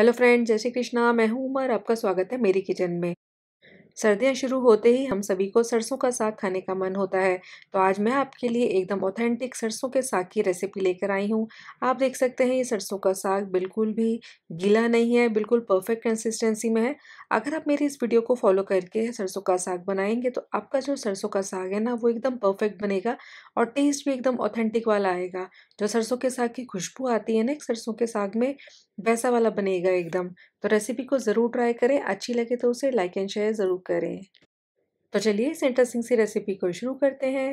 hello friend जय श्री कृष्णा मैं हूं उमर आपका स्वागत है मेरी किचन में सर्दियाँ शुरू होते ही हम सभी को सरसों का साग खाने का मन होता है तो आज मैं आपके लिए एकदम ऑथेंटिक सरसों के साग की रेसिपी लेकर आई हूँ आप देख सकते हैं ये सरसों का साग बिल्कुल भी गीला नहीं है बिल्कुल परफेक्ट कंसिस्टेंसी में है अगर आप मेरी इस वीडियो को फॉलो करके सरसों का साग बनाएंगे तो आपका जो सरसों का साग है ना वो एकदम परफेक्ट बनेगा और टेस्ट भी एकदम ऑथेंटिक वाला आएगा जो सरसों के साग की खुशबू आती है ना सरसों के साग में वैसा वाला बनेगा एकदम तो रेसिपी को ज़रूर ट्राई करें अच्छी लगे तो उसे लाइक एंड शेयर ज़रूर करें तो चलिए इस इंटरेस्टिंग सी रेसिपी को शुरू करते हैं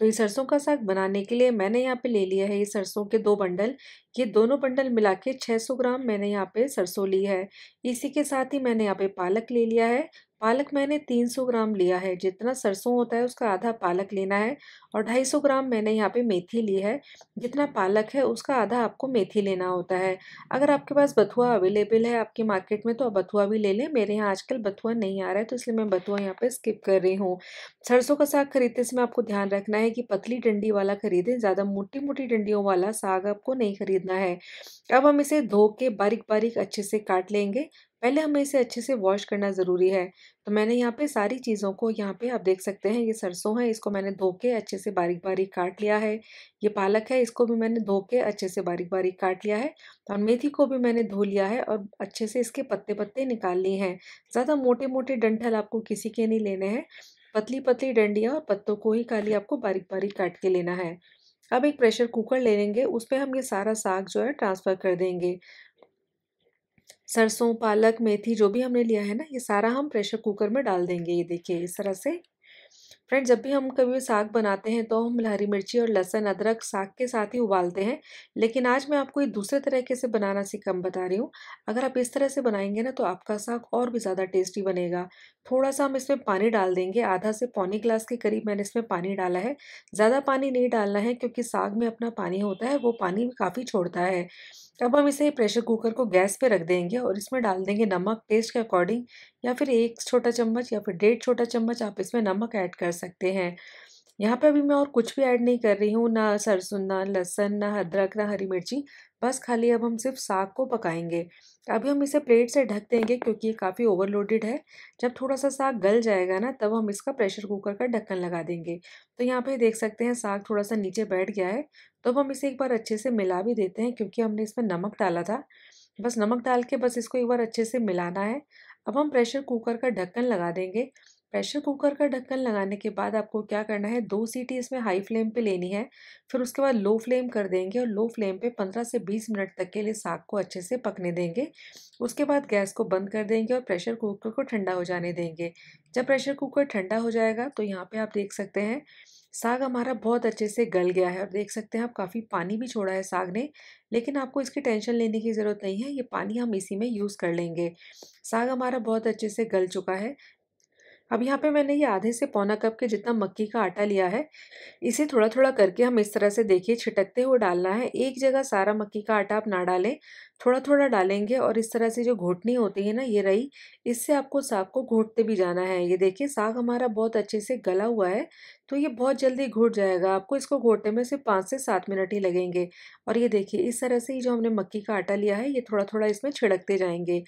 तो ये सरसों का साग बनाने के लिए मैंने यहाँ पे ले लिया है ये सरसों के दो बंडल ये दोनों बंडल मिला के छः ग्राम मैंने यहाँ पे सरसों ली है इसी के साथ ही मैंने यहाँ पे पालक ले लिया है पालक मैंने 300 ग्राम लिया है जितना सरसों होता है उसका आधा पालक लेना है और 250 ग्राम मैंने यहाँ पे मेथी ली है जितना पालक है उसका आधा आपको मेथी लेना होता है अगर आपके पास बथुआ अवेलेबल है आपके मार्केट में तो आप बथुआ भी ले लें मेरे यहाँ आजकल बथुआ नहीं आ रहा है तो इसलिए मैं बथुआ यहाँ पर स्किप कर रही हूँ सरसों का साग खरीदते समय आपको ध्यान रखना है कि पतली डंडी वाला खरीदें ज़्यादा मोटी मोटी डंडियों वाला साग आपको नहीं खरीदना है अब हम इसे धो के बारीक बारीक अच्छे से काट लेंगे पहले हमें इसे अच्छे से वॉश करना ज़रूरी है तो मैंने यहाँ पे सारी चीज़ों को यहाँ पे आप देख सकते हैं ये सरसों है इसको मैंने धो के अच्छे से बारीक बारीक काट लिया है ये पालक है इसको भी मैंने धो के अच्छे से बारीक बारीक काट लिया है और मेथी को भी मैंने धो लिया है और अच्छे से इसके पत्ते पत्ते निकाल लिए हैं ज़्यादा मोटे मोटे डंठल आपको किसी के नहीं लेने हैं पतली पतली डंडियाँ और पत्तों को ही खाली आपको बारीक बारीक काट के लेना है अब एक प्रेशर कुकर ले लेंगे उस पर हम ये सारा साग जो है ट्रांसफ़र कर देंगे सरसों पालक मेथी जो भी हमने लिया है ना ये सारा हम प्रेशर कुकर में डाल देंगे ये देखिए इस तरह से फ्रेंड जब भी हम कभी साग बनाते हैं तो हम हरी मिर्ची और लहसुन अदरक साग के साथ ही उबालते हैं लेकिन आज मैं आपको ये दूसरे तरीके से बनाना सी कम बता रही हूँ अगर आप इस तरह से बनाएंगे ना तो आपका साग और भी ज़्यादा टेस्टी बनेगा थोड़ा सा हम इसमें पानी डाल देंगे आधा से पौने गिलास के करीब मैंने इसमें पानी डाला है ज़्यादा पानी नहीं डालना है क्योंकि साग में अपना पानी होता है वो पानी काफ़ी छोड़ता है अब हम इसे प्रेशर कुकर को गैस पर रख देंगे और इसमें डाल देंगे नमक टेस्ट के अकॉर्डिंग या फिर एक छोटा चम्मच या फिर डेढ़ छोटा चम्मच आप इसमें नमक ऐड कर सकते हैं यहाँ पे अभी मैं और कुछ भी ऐड नहीं कर रही हूँ ना सरसों ना लहसन ना अदरक ना हरी मिर्ची बस खाली अब हम सिर्फ साग को पकाएंगे अभी हम इसे प्लेट से ढक देंगे क्योंकि ये काफ़ी ओवरलोडेड है जब थोड़ा सा साग गल जाएगा ना तब हम इसका प्रेशर कुकर का ढक्कन लगा देंगे तो यहाँ पे देख सकते हैं साग थोड़ा सा नीचे बैठ गया है तो अब हम इसे एक बार अच्छे से मिला भी देते हैं क्योंकि हमने इसमें नमक डाला था बस नमक डाल के बस इसको एक बार अच्छे से मिलाना है अब हम प्रेशर कुकर का ढक्कन लगा देंगे प्रेशर कुकर का ढक्कन लगाने के बाद आपको क्या करना है दो सीटी इसमें हाई फ्लेम पे लेनी है फिर उसके बाद लो फ्लेम कर देंगे और लो फ्लेम पे 15 से 20 मिनट तक के लिए साग को अच्छे से पकने देंगे उसके बाद गैस को बंद कर देंगे और प्रेशर कुकर को ठंडा हो जाने देंगे जब प्रेशर कुकर ठंडा हो जाएगा तो यहाँ पर आप देख सकते हैं साग हमारा बहुत अच्छे से गल गया है और देख सकते हैं आप काफ़ी पानी भी छोड़ा है साग ने लेकिन आपको इसकी टेंशन लेने की ज़रूरत नहीं है ये पानी हम इसी में यूज़ कर लेंगे साग हमारा बहुत अच्छे से गल चुका है अब यहाँ पे मैंने ये आधे से पौना कप के जितना मक्की का आटा लिया है इसे थोड़ा थोड़ा करके हम इस तरह से देखिए छिटकते हुए डालना है एक जगह सारा मक्की का आटा आप ना डालें थोड़ा थोड़ा डालेंगे और इस तरह से जो घोटनी होती है ना ये रही इससे आपको साग को घोटते भी जाना है ये देखिए साग हमारा बहुत अच्छे से गला हुआ है तो ये बहुत जल्दी घुट जाएगा आपको इसको घोटने में सिर्फ पाँच से सात मिनट ही लगेंगे और ये देखिए इस तरह से जो हमने मक्की का आटा लिया है ये थोड़ा थोड़ा इसमें छिड़कते जाएंगे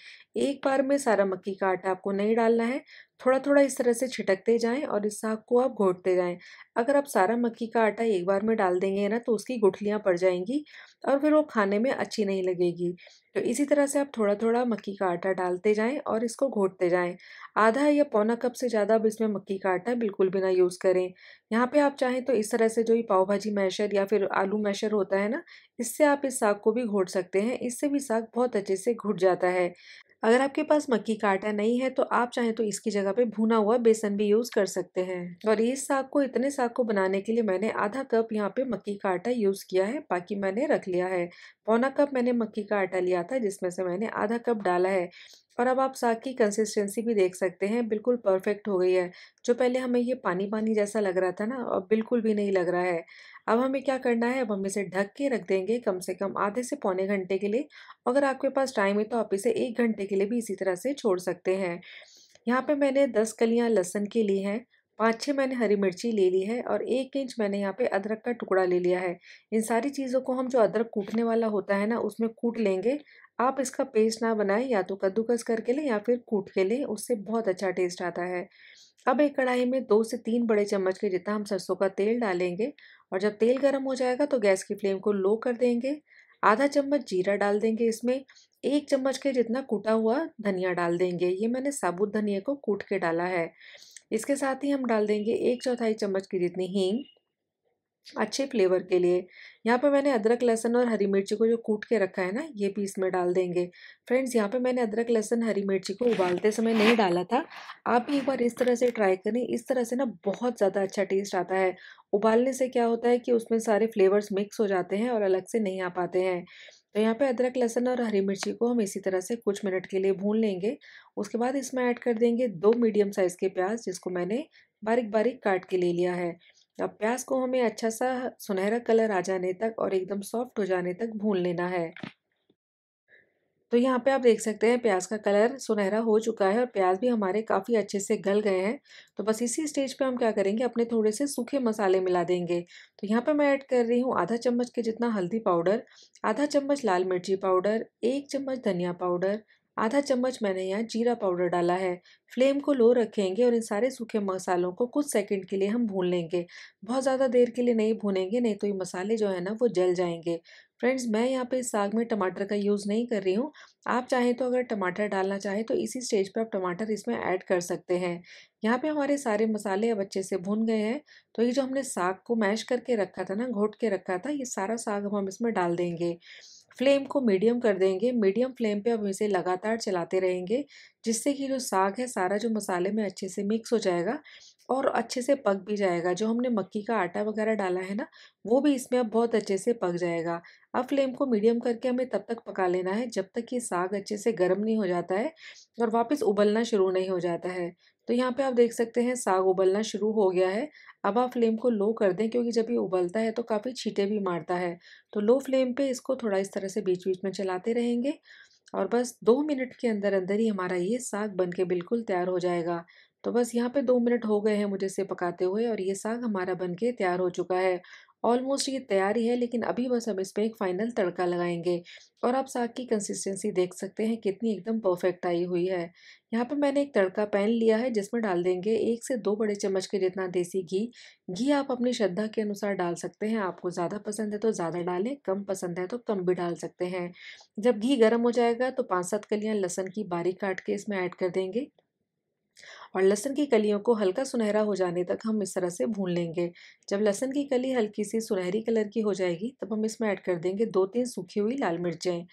एक बार में सारा मक्की का आटा आपको नहीं डालना है थोड़ा थोड़ा इस तरह से छिटकते जाएं और इस साग को आप घोटते जाएं अगर आप सारा मक्की का आटा एक बार में डाल देंगे ना तो उसकी गुठलियाँ पड़ जाएंगी और फिर वो खाने में अच्छी नहीं लगेगी तो इसी तरह से आप थोड़ा थोड़ा मक्की का आटा डालते जाएं और इसको घोटते जाएं आधा या पौना कप से ज़्यादा अब इसमें मक्की का आटा बिल्कुल भी ना यूज़ करें यहाँ पे आप चाहें तो इस तरह से जो ये पाव भाजी मैशर या फिर आलू मैशर होता है ना इससे आप इस साग को भी घोट सकते हैं इससे भी साग बहुत अच्छे से घुट जाता है अगर आपके पास मक्की का आटा नहीं है तो आप चाहें तो इसकी जगह पे भुना हुआ बेसन भी यूज़ कर सकते हैं और इस साग को इतने साग को बनाने के लिए मैंने आधा कप यहाँ पे मक्की का आटा यूज़ किया है बाकी मैंने रख लिया है पौना कप मैंने मक्की का आटा लिया था जिसमें से मैंने आधा कप डाला है और अब आप साग की कंसिस्टेंसी भी देख सकते हैं बिल्कुल परफेक्ट हो गई है जो पहले हमें ये पानी पानी जैसा लग रहा था ना अब बिल्कुल भी नहीं लग रहा है अब हमें क्या करना है अब हम इसे ढक के रख देंगे कम से कम आधे से पौने घंटे के लिए अगर आपके पास टाइम है तो आप इसे एक घंटे के लिए भी इसी तरह से छोड़ सकते हैं यहाँ पे मैंने दस कलियाँ लहसन की ली हैं पाँच छः मैंने हरी मिर्ची ले ली है और एक इंच मैंने यहाँ पे अदरक का टुकड़ा ले लिया है इन सारी चीज़ों को हम जो अदरक कूटने वाला होता है ना उसमें कूट लेंगे आप इसका पेस्ट ना बनाएं या तो कद्दूकस करके लें या फिर कूट के लें उससे बहुत अच्छा टेस्ट आता है अब एक कढ़ाई में दो से तीन बड़े चम्मच के जितना हम सरसों का तेल डालेंगे और जब तेल गर्म हो जाएगा तो गैस की फ्लेम को लो कर देंगे आधा चम्मच जीरा डाल देंगे इसमें एक चम्मच के जितना कूटा हुआ धनिया डाल देंगे ये मैंने साबुत धनिया को कूट के डाला है इसके साथ ही हम डाल देंगे एक चौथाई चम्मच की जितनी हींग अच्छे फ्लेवर के लिए यहाँ पे मैंने अदरक लहसन और हरी मिर्ची को जो कूट के रखा है ना ये भी इसमें डाल देंगे फ्रेंड्स यहाँ पे मैंने अदरक लहसन हरी मिर्ची को उबालते समय नहीं डाला था आप भी एक बार इस तरह से ट्राई करें इस तरह से ना बहुत ज़्यादा अच्छा टेस्ट आता है उबालने से क्या होता है कि उसमें सारे फ्लेवर्स मिक्स हो जाते हैं और अलग से नहीं आ पाते हैं तो यहाँ पे अदरक लहसुन और हरी मिर्ची को हम इसी तरह से कुछ मिनट के लिए भून लेंगे उसके बाद इसमें ऐड कर देंगे दो मीडियम साइज़ के प्याज जिसको मैंने बारीक बारीक काट के ले लिया है अब प्याज को हमें अच्छा सा सुनहरा कलर आ जाने तक और एकदम सॉफ्ट हो जाने तक भून लेना है तो यहाँ पे आप देख सकते हैं प्याज का कलर सुनहरा हो चुका है और प्याज भी हमारे काफ़ी अच्छे से गल गए हैं तो बस इसी स्टेज पे हम क्या करेंगे अपने थोड़े से सूखे मसाले मिला देंगे तो यहाँ पे मैं ऐड कर रही हूँ आधा चम्मच के जितना हल्दी पाउडर आधा चम्मच लाल मिर्ची पाउडर एक चम्मच धनिया पाउडर आधा चम्मच मैंने यहाँ जीरा पाउडर डाला है फ्लेम को लो रखेंगे और इन सारे सूखे मसालों को कुछ सेकंड के लिए हम भून लेंगे बहुत ज़्यादा देर के लिए नहीं भूनेंगे नहीं तो ये मसाले जो है ना वो जल जाएंगे फ्रेंड्स मैं यहाँ पे साग में टमाटर का यूज़ नहीं कर रही हूँ आप चाहें तो अगर टमाटर डालना चाहें तो इसी स्टेज पर आप टमाटर इसमें ऐड कर सकते हैं यहाँ पे हमारे सारे मसाले अब अच्छे से भुन गए हैं तो ये जो हमने साग को मैश करके रखा था ना घोट के रखा था ये सारा साग हम इसमें डाल देंगे फ्लेम को मीडियम कर देंगे मीडियम फ्लेम पे हम इसे लगातार चलाते रहेंगे जिससे कि जो साग है सारा जो मसाले में अच्छे से मिक्स हो जाएगा और अच्छे से पक भी जाएगा जो हमने मक्की का आटा वगैरह डाला है ना वो भी इसमें अब बहुत अच्छे से पक जाएगा अब फ्लेम को मीडियम करके हमें तब तक पका लेना है जब तक ये साग अच्छे से गर्म नहीं हो जाता है और वापस उबलना शुरू नहीं हो जाता है तो यहाँ पे आप देख सकते हैं साग उबलना शुरू हो गया है अब आप फ्लेम को लो कर दें क्योंकि जब ये उबलता है तो काफ़ी छीटे भी मारता है तो लो फ्लेम पे इसको थोड़ा इस तरह से बीच बीच में चलाते रहेंगे और बस दो मिनट के अंदर अंदर ही हमारा ये साग बन के बिल्कुल तैयार हो जाएगा तो बस यहाँ पे दो मिनट हो गए हैं मुझे इसे पकाते हुए और ये साग हमारा बन के तैयार हो चुका है ऑलमोस्ट ये तैयारी है लेकिन अभी बस हम इस पर एक फाइनल तड़का लगाएंगे और आप साग की कंसिस्टेंसी देख सकते हैं कितनी एकदम परफेक्ट आई हुई है यहाँ पर मैंने एक तड़का पैन लिया है जिसमें डाल देंगे एक से दो बड़े चम्मच के जितना देसी घी घी आप अपनी श्रद्धा के अनुसार डाल सकते हैं आपको ज़्यादा पसंद है तो ज़्यादा डालें कम पसंद है तो कम भी डाल सकते हैं जब घी गर्म हो जाएगा तो पाँच सात कलियाँ लहसन की बारीक काट के इसमें ऐड कर देंगे और लहसुन की कलियों को हल्का सुनहरा हो जाने तक हम इस तरह से भून लेंगे जब लहसुन की कली हल्की सी सुनहरी कलर की हो जाएगी तब हम इसमें ऐड कर देंगे दो तीन सूखी हुई लाल मिर्चें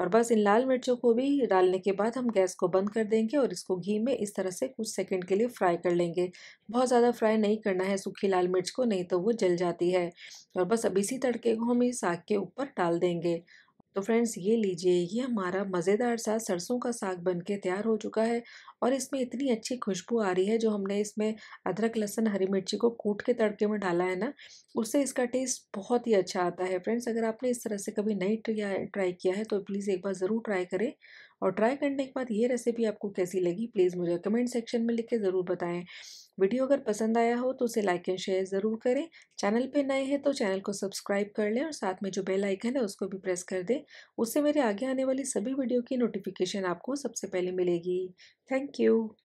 और बस इन लाल मिर्चों को भी डालने के बाद हम गैस को बंद कर देंगे और इसको घी में इस तरह से कुछ सेकंड के लिए फ्राई कर लेंगे बहुत ज़्यादा फ्राई नहीं करना है सूखी लाल मिर्च को नहीं तो वो जल जाती है और बस अब इसी तड़के को हम इस साग के ऊपर डाल देंगे तो फ्रेंड्स ये लीजिए ये हमारा मज़ेदार सा सरसों का साग बन के तैयार हो चुका है और इसमें इतनी अच्छी खुशबू आ रही है जो हमने इसमें अदरक लहसन हरी मिर्ची को कूट के तड़के में डाला है ना उससे इसका टेस्ट बहुत ही अच्छा आता है फ्रेंड्स अगर आपने इस तरह से कभी नहीं ट्राई किया है तो प्लीज़ एक बार ज़रूर ट्राई करें और ट्राई करने के बाद ये रेसिपी आपको कैसी लगी प्लीज़ मुझे कमेंट सेक्शन में लिख के ज़रूर बताएं वीडियो अगर पसंद आया हो तो उसे लाइक एंड शेयर ज़रूर करें चैनल पे नए हैं तो चैनल को सब्सक्राइब कर लें और साथ में जो बेल आइकन है उसको भी प्रेस कर दें उससे मेरे आगे आने वाली सभी वीडियो की नोटिफिकेशन आपको सबसे पहले मिलेगी थैंक यू